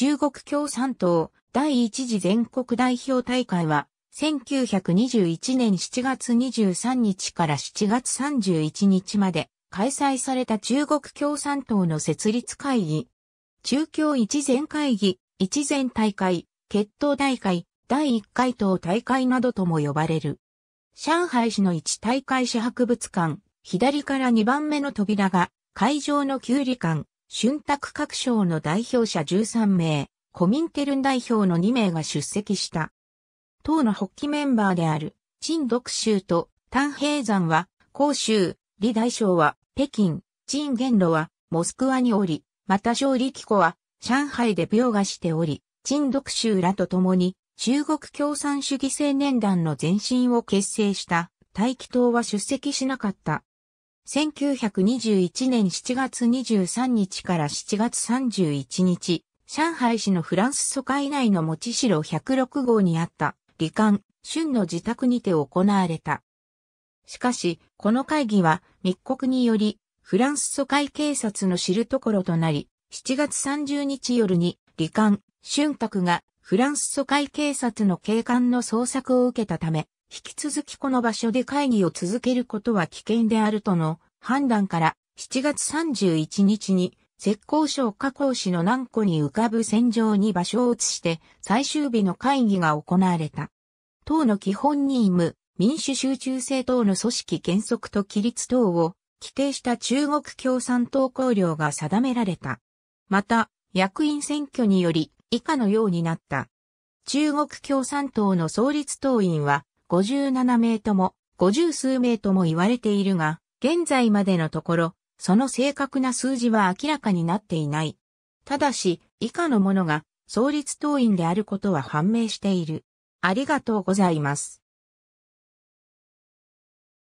中国共産党第一次全国代表大会は、1921年7月23日から7月31日まで開催された中国共産党の設立会議。中共一前会議、一前大会、決闘大会、第1回党大会などとも呼ばれる。上海市の一大会市博物館、左から2番目の扉が、会場の旧理館、春卓各省の代表者13名、コミンテルン代表の2名が出席した。党の発起メンバーである、陳独州と丹平山は、広州、李大将は、北京、陳元路は、モスクワにおり、また小力子は、上海で描画しており、陳独州らと共に、中国共産主義青年団の前身を結成した、大気党は出席しなかった。1921年7月23日から7月31日、上海市のフランス疎開内の持ち城106号にあった罹患、春の自宅にて行われた。しかし、この会議は密告により、フランス疎開警察の知るところとなり、7月30日夜に、罹患、春卓がフランス疎開警察の警官の捜索を受けたため、引き続きこの場所で会議を続けることは危険であるとの判断から7月31日に浙江省加工市の南湖に浮かぶ戦場に場所を移して最終日の会議が行われた。党の基本任務、民主集中政党の組織原則と規律等を規定した中国共産党綱領が定められた。また、役員選挙により以下のようになった。中国共産党の創立党員は57名とも、50数名とも言われているが、現在までのところ、その正確な数字は明らかになっていない。ただし、以下のものが、創立党員であることは判明している。ありがとうございます。